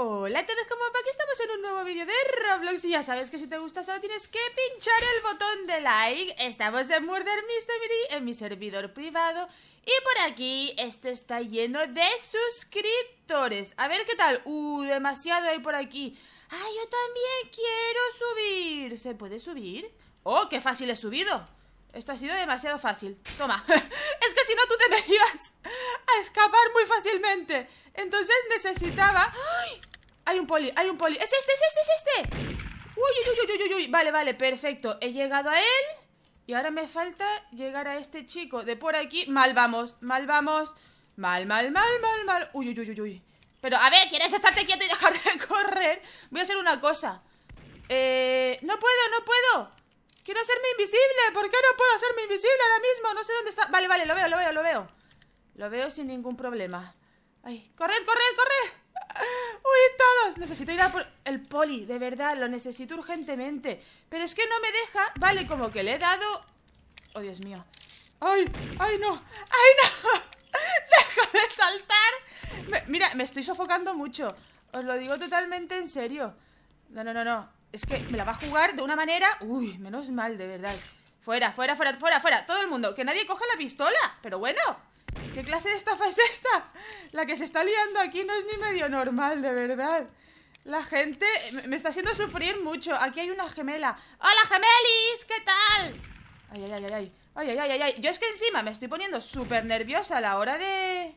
Hola a todos, va? aquí estamos en un nuevo vídeo de Roblox y ya sabes que si te gusta solo tienes que pinchar el botón de like Estamos en Murder Mystery, en mi servidor privado Y por aquí esto está lleno de suscriptores A ver qué tal, uh, demasiado hay por aquí Ah, yo también quiero subir ¿Se puede subir? Oh, qué fácil he subido Esto ha sido demasiado fácil Toma, es que si no tú te ibas a escapar muy fácilmente entonces necesitaba... ¡Ay! Hay un poli, hay un poli ¡Es este, es este, es este! ¡Uy, uy, uy, uy, uy! Vale, vale, perfecto He llegado a él Y ahora me falta llegar a este chico De por aquí, mal vamos, mal vamos Mal, mal, mal, mal, mal ¡Uy, uy, uy, uy! uy. Pero, a ver, ¿quieres estarte quieto y dejar de correr? Voy a hacer una cosa eh, No puedo, no puedo Quiero hacerme invisible ¿Por qué no puedo hacerme invisible ahora mismo? No sé dónde está Vale, vale, lo veo, lo veo, lo veo Lo veo sin ningún problema corred, corred, corred. Uy, todos! Necesito ir a por el poli, de verdad, lo necesito urgentemente. Pero es que no me deja. Vale, como que le he dado... Oh, Dios mío. ¡Ay! ¡Ay, no! ¡Ay, no! ¡Deja de saltar! mira, me estoy sofocando mucho. Os lo digo totalmente en serio. No, no, no, no. Es que me la va a jugar de una manera... Uy, menos mal, de verdad. Fuera, fuera, fuera, fuera, fuera. Todo el mundo. Que nadie coja la pistola. Pero bueno... ¿Qué clase de estafa es esta? La que se está liando aquí no es ni medio normal, de verdad. La gente me está haciendo sufrir mucho. Aquí hay una gemela. ¡Hola, gemelis! ¿Qué tal? Ay, ay, ay, ay. Ay, ay, ay, ay. Yo es que encima me estoy poniendo súper nerviosa a la hora de...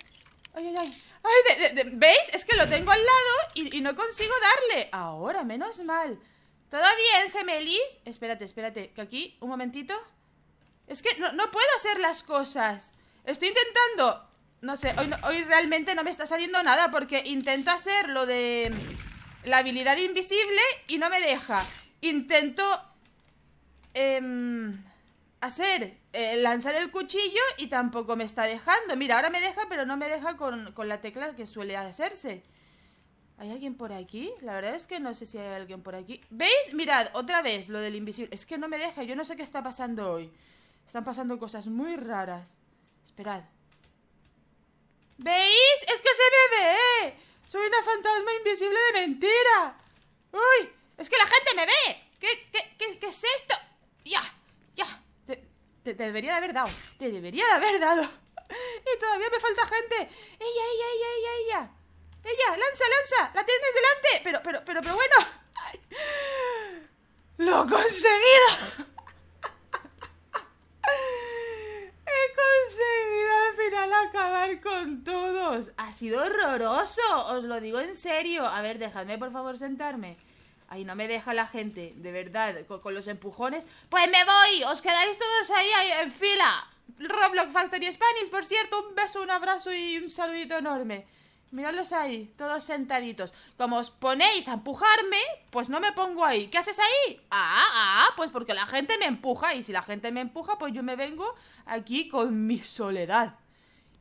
Ay, ay, ay. ¿Veis? Es que lo tengo al lado y, no consigo darle. Ahora, menos mal. ¿Todo bien, gemelis? Espérate, espérate. Que aquí, un momentito. Es que no puedo hacer las cosas. Estoy intentando... No sé, hoy, realmente no me está saliendo nada porque intento hacer lo de la habilidad invisible y no me deja. Intento em, hacer, eh, lanzar el cuchillo y tampoco me está dejando. Mira, ahora me deja, pero no me deja con, con la tecla que suele hacerse. ¿Hay alguien por aquí? La verdad es que no sé si hay alguien por aquí ¿Veis? Mirad, otra vez lo del invisible Es que no me deja, yo no sé qué está pasando hoy Están pasando cosas muy raras Esperad. ¿Veis? ¡Es que se me ve! ¡Soy una fantasma invisible de mentira! ¡Uy! ¡Es que la gente me ve! ¿Qué, qué, qué, es esto? ¡Ya! ¡Ya! Te, debería de haber dado. Te debería de haber dado. y todavía me falta gente. ¡Ella, ella, ella, ella, ella! ¡Ella! ¡Lanza, lanza! ¡La tienes delante! Pero, pero, pero, pero bueno. ¡Lo he conseguido! conseguido al final acabar con todos. Ha sido horroroso, os lo digo en serio. A ver, dejadme por favor sentarme. Ahí no me deja la gente, de verdad, con, los empujones. Pues me voy, os quedáis todos ahí, ahí en fila. Roblox Factory Spanish, por cierto, un beso, un abrazo y un saludito enorme. Miradlos ahí, todos sentaditos. Como os ponéis a empujarme, pues no me pongo ahí. ¿Qué haces ahí? Ah, ah, pues porque la gente me empuja. Y si la gente me empuja, pues yo me vengo aquí con mi soledad.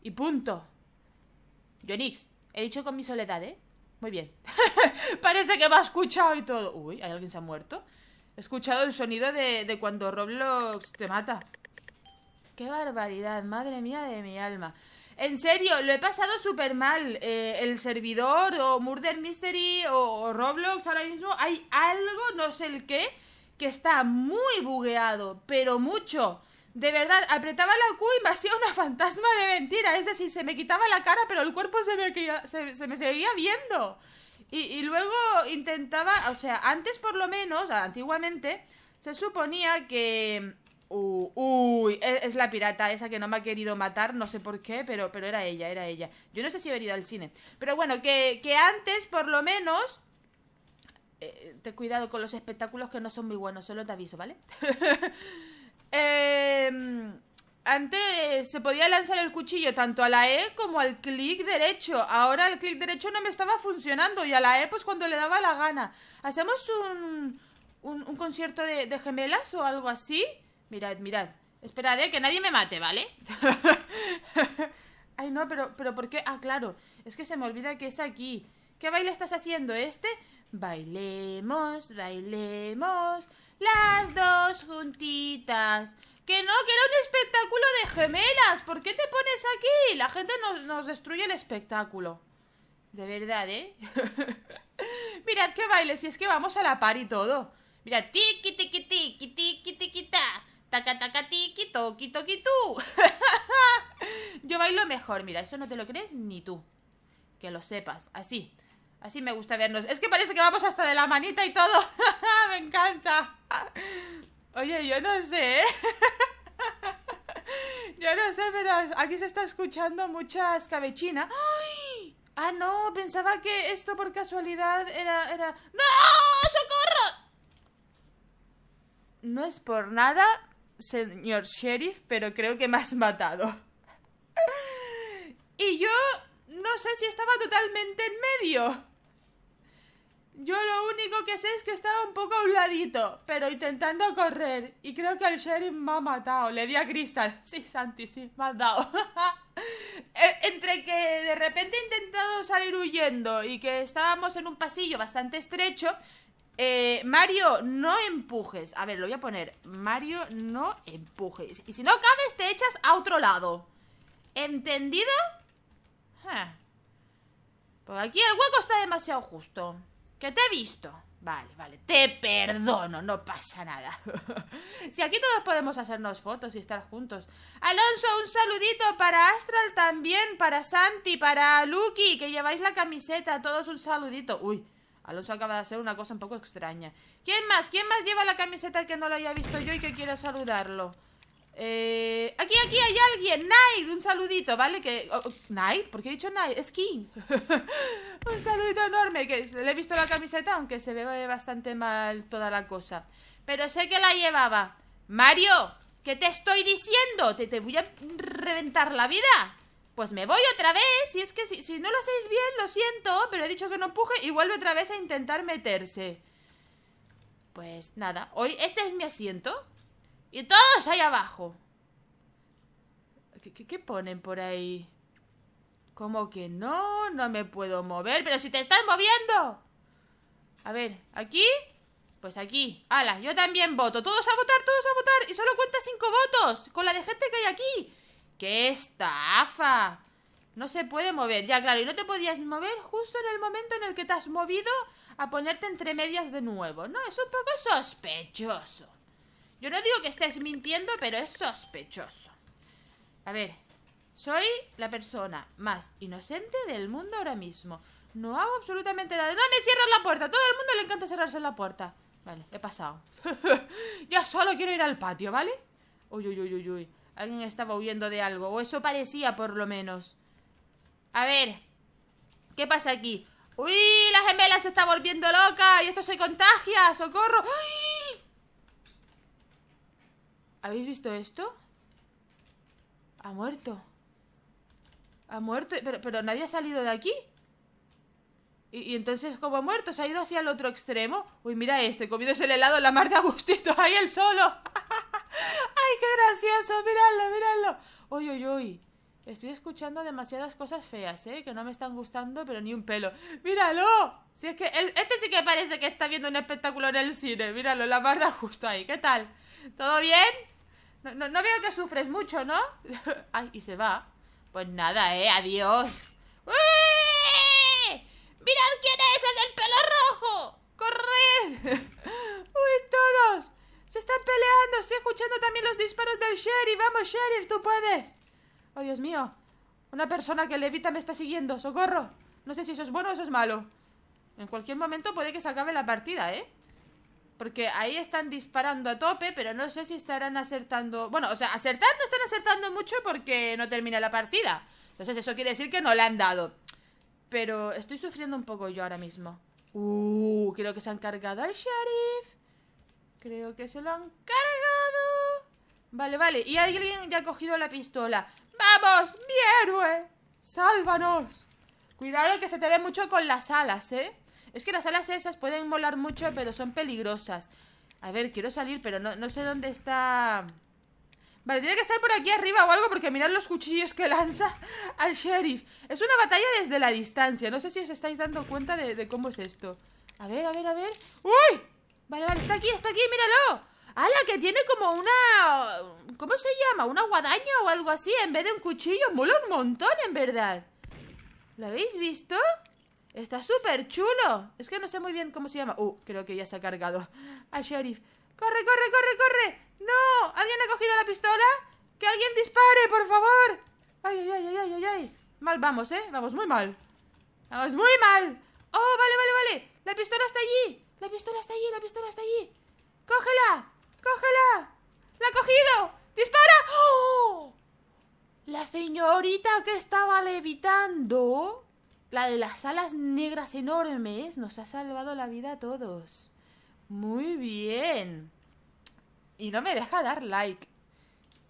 Y punto. Yonix, he dicho con mi soledad, ¿eh? Muy bien. Parece que me ha escuchado y todo. Uy, ¿hay alguien se ha muerto? He escuchado el sonido de, de cuando Roblox te mata. ¡Qué barbaridad! ¡Madre mía de mi alma! En serio, lo he pasado súper mal. Eh, el servidor o Murder Mystery o, Roblox ahora mismo, hay algo, no sé el qué, que está muy bugueado, pero mucho. De verdad, apretaba la Q y me hacía una fantasma de mentira. Es decir, se me quitaba la cara, pero el cuerpo se me, me seguía viendo. y luego intentaba, o sea, antes por lo menos, antiguamente, se suponía que Uh, uy, e-, es, la pirata esa que no me ha querido matar, no sé por qué, pero, pero era ella, era ella. Yo no sé si he venido al cine. Pero bueno, que, antes, por lo menos. Eh, te cuidado con los espectáculos que no son muy buenos, solo te aviso, ¿vale? Em, antes se podía lanzar el cuchillo tanto a la E como al clic derecho. Ahora el clic derecho no me estaba funcionando y a la E pues cuando le daba la gana. ¿Hacemos un, un, concierto de, de gemelas o algo así? Mirad, mirad. Esperad, eh, que nadie me mate, ¿vale? Ay, no, pero, pero ¿por qué? Ah, claro. Es que se me olvida que es aquí. ¿Qué baile estás haciendo este? Bailemos, bailemos. Las dos juntitas. Que no, que era un espectáculo de gemelas. ¿Por qué te pones aquí? La gente nos, destruye el espectáculo. De verdad, ¿eh? Mirad qué baile, si es que vamos a la par y todo. Mira, ti tiki, tiki, tiki, tiki, ti taca taca quito, Yo bailo mejor, mira, eso no te lo crees ni tú. Que lo sepas, así. Así me gusta vernos. Es que parece que vamos hasta de la manita y todo. me encanta. Oye, yo no sé. ¿eh? yo no sé, pero aquí se está escuchando mucha escabechina. ¡Ay! Ah, no, pensaba que esto por casualidad era... era... ¡No! ¡Socorro! No es por nada, señor sheriff, pero creo que me has matado. Y yo no sé si estaba totalmente en medio. Yo lo único que sé es que estaba un poco a un ladito, pero intentando correr. Y creo que el sheriff me ha matado. Le di a Cristal Sí, Santi, sí, me ha dado. Eh, entre que de repente he intentado salir huyendo y que estábamos en un pasillo bastante estrecho, eh, Mario, no empujes. A ver, lo voy a poner. Mario, no empujes. Y si no cabes, te echas a otro lado. ¿Entendido? Ah. Por aquí el hueco está demasiado justo. Que te he visto. Vale, vale, te perdono, no pasa nada. si aquí todos podemos hacernos fotos y estar juntos. Alonso, un saludito para Astral también, para Santi, para Lucky, que lleváis la camiseta, todos un saludito. Uy, Alonso acaba de hacer una cosa un poco extraña. ¿Quién más? ¿Quién más lleva la camiseta que no la haya visto yo y que quiera saludarlo? Eh, aquí, aquí hay alguien. Night, un saludito, ¿vale? Que, oh, oh, Night, ¿por qué he dicho Night? Skin. un saludito enorme. Que le he visto la camiseta, aunque se ve bastante mal toda la cosa. Pero sé que la llevaba. Mario, ¿qué te estoy diciendo? te voy a reventar la vida pues me voy otra vez. Y es que si, no lo hacéis bien, lo siento, pero he dicho que no empuje y vuelve otra vez a intentar meterse. Pues nada, hoy este es mi asiento. Y todos ahí abajo. ¿Qué, ponen por ahí? Como que no? No me puedo mover. ¡Pero si te estás moviendo! A ver, ¿aquí? Pues aquí. ¡Hala! Yo también voto. Todos a votar, todos a votar. Y solo cuenta cinco votos. Con la de gente que hay aquí. ¡Qué estafa! No se puede mover. Ya, claro, y no te podías mover justo en el momento en el que te has movido a ponerte entre medias de nuevo. No, es un poco sospechoso. Yo no digo que estés mintiendo, pero es sospechoso. A ver, soy la persona más inocente del mundo ahora mismo. No hago absolutamente nada. No me cierras la puerta. Todo el mundo le encanta cerrarse la puerta. Vale, he pasado. ya solo quiero ir al patio, ¿vale? Uy, uy, uy, uy, uy. Alguien estaba huyendo de algo. O eso parecía, por lo menos. A ver. ¿Qué pasa aquí? ¡Uy! La gemela se está volviendo loca. Y esto se contagia. ¡Socorro! ¿Habéis visto esto? Ha muerto. Ha muerto. Pero, nadie ha salido de aquí. Y, entonces, ¿cómo ha muerto, se ha ido hacia el otro extremo. Uy, mira este, comiéndose el helado en la mar de Agustito, ahí el solo. ¡Ay, qué gracioso! ¡Míralo, míralo! ¡Uy, uy, uy! Estoy escuchando demasiadas cosas feas, ¿eh? Que no me están gustando, pero ni un pelo. ¡Míralo! Si es que este sí que parece que está viendo un espectáculo en el cine. Míralo, la barda justo ahí. ¿Qué tal? ¿Todo bien? No, veo que sufres mucho, ¿no? Ay, y se va. Pues nada, ¿eh? Adiós. ¡Uy! ¡Mirad quién es el del pelo rojo! ¡Corred! ¡Uy, todos! ¡Se están peleando! ¡Estoy escuchando también los disparos del sheriff! ¡Vamos, sheriff! ¡Tú puedes! ¡Oh, Dios mío! Una persona que levita me está siguiendo. ¡Socorro! No sé si eso es bueno o eso es malo. En cualquier momento puede que se acabe la partida, ¿eh? Porque ahí están disparando a tope, pero no sé si estarán acertando... Bueno, o sea, acertar no están acertando mucho porque no termina la partida. Entonces eso quiere decir que no la han dado. Pero estoy sufriendo un poco yo ahora mismo. Uh, creo que se han cargado al sheriff. Creo que se lo han cargado. Vale, vale. Y alguien ya ha cogido la pistola. ¡Vamos, mi héroe! ¡Sálvanos! Cuidado que se te ve mucho con las alas, ¿eh? Es que las alas esas pueden volar mucho, pero son peligrosas. A ver, quiero salir, pero no, no sé dónde está... Vale, tiene que estar por aquí arriba o algo porque mirad los cuchillos que lanza al sheriff. Es una batalla desde la distancia. No sé si os estáis dando cuenta de, de cómo es esto. A ver, a ver, a ver. ¡Uy! Vale, vale, está aquí, está aquí, míralo. ¡Hala, que tiene como una... ¿Cómo se llama? ¿Una guadaña o algo así? En vez de un cuchillo. Mola un montón, en verdad. ¿Lo habéis visto? Está súper chulo. Es que no sé muy bien cómo se llama. Uh, creo que ya se ha cargado al sheriff. ¡Corre, corre, corre, corre! ¡No! ¿Alguien ha cogido la pistola? ¡Que alguien dispare, por favor! ¡Ay, ay, ay, ay, ay, ay! Mal vamos, ¿eh? Vamos muy mal. ¡Vamos muy mal! ¡Oh, vale, vale, vale! ¡La pistola está allí! La pistola está allí, la pistola está allí. ¡Cógela! ¡Cógela! ¡La ha cogido! ¡Dispara! ¡Oh! La señorita que estaba levitando, la de las alas negras enormes, nos ha salvado la vida a todos. Muy bien. Y no me deja dar like.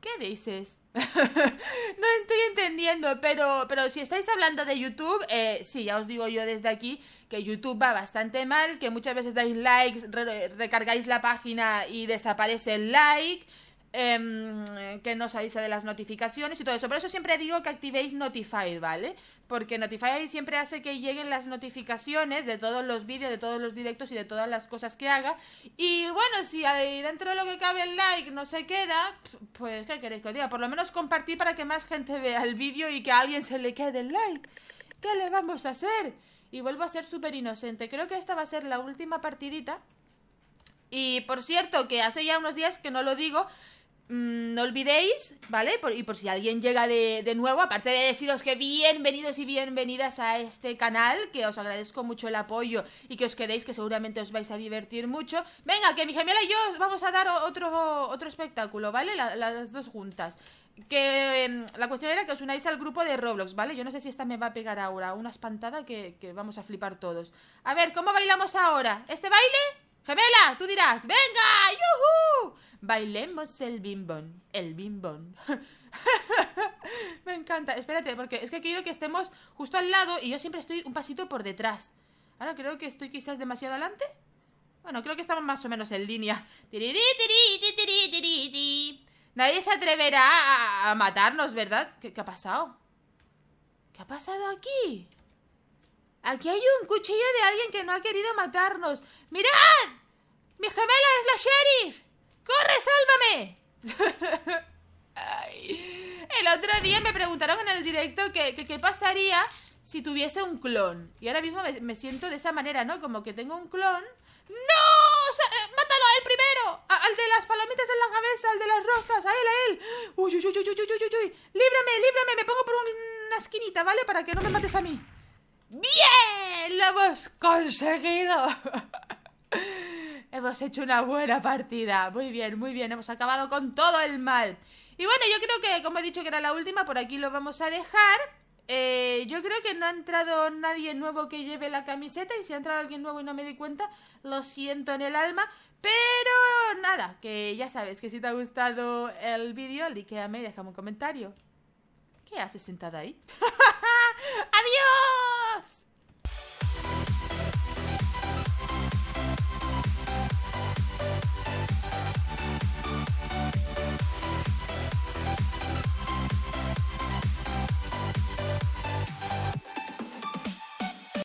¿Qué dices? no estoy entendiendo, pero, pero si estáis hablando de YouTube, eh, sí, ya os digo yo desde aquí que YouTube va bastante mal, que muchas veces dais likes, recargáis la página y desaparece el like, Em, que nos avise de las notificaciones y todo eso. Por eso siempre digo que activéis Notify, ¿vale? Porque Notify siempre hace que lleguen las notificaciones de todos los vídeos, de todos los directos y de todas las cosas que haga. Y bueno, si ahí dentro de lo que cabe el like no se queda, pues ¿qué queréis que os diga? Por lo menos compartir para que más gente vea el vídeo y que a alguien se le quede el like. ¿Qué le vamos a hacer? Y vuelvo a ser súper inocente. Creo que esta va a ser la última partidita. Y por cierto, que hace ya unos días que no lo digo, Mm, no olvidéis, ¿vale? y por si alguien llega de, nuevo, aparte de deciros que bienvenidos y bienvenidas a este canal, que os agradezco mucho el apoyo y que os quedéis, que seguramente os vais a divertir mucho. Venga, que mi gemela y yo os vamos a dar otro, otro espectáculo, ¿vale? las dos juntas. Que em, la cuestión era que os unáis al grupo de Roblox, ¿vale? Yo no sé si esta me va a pegar ahora, una espantada que, vamos a flipar todos. A ver, ¿cómo bailamos ahora? ¿Este baile? Gemela, tú dirás, ¡venga! ¡Yuhu! Bailemos el bimbón. El bimbón. Me encanta. Espérate, porque es que quiero que estemos justo al lado y yo siempre estoy un pasito por detrás. Ahora creo que estoy quizás demasiado adelante. Bueno, creo que estamos más o menos en línea. Nadie se atreverá a, matarnos, ¿verdad? ¿Qué, ¿Qué ha pasado? ¿Qué ha pasado aquí? Aquí hay un cuchillo de alguien que no ha querido matarnos. ¡Mirad! ¡Mi gemela es la sheriff! ¡Corre, sálvame! El otro día me preguntaron en el directo qué que, pasaría si tuviese un clon. Y ahora mismo me, siento de esa manera, ¿no? Como que tengo un clon. ¡No! Eh, ¡Mátalo a él primero! al de las palomitas en la cabeza, al de las rosas! a él, a él. Uy, uy, uy, uy, uy, uy, uy, uy. Líbrame, líbrame, me pongo por una esquinita, ¿vale? Para que no me mates a mí. ¡Bien! ¡Lo hemos conseguido! Hemos hecho una buena partida. Muy bien, muy bien. Hemos acabado con todo el mal. Y bueno, yo creo que, como he dicho que era la última, por aquí lo vamos a dejar. Eh, yo creo que no ha entrado nadie nuevo que lleve la camiseta. Y si ha entrado alguien nuevo y no me di cuenta, lo siento en el alma. Pero nada, que ya sabes que si te ha gustado el vídeo, likeame y déjame un comentario. ¿Qué haces sentada ahí? ¡Adiós!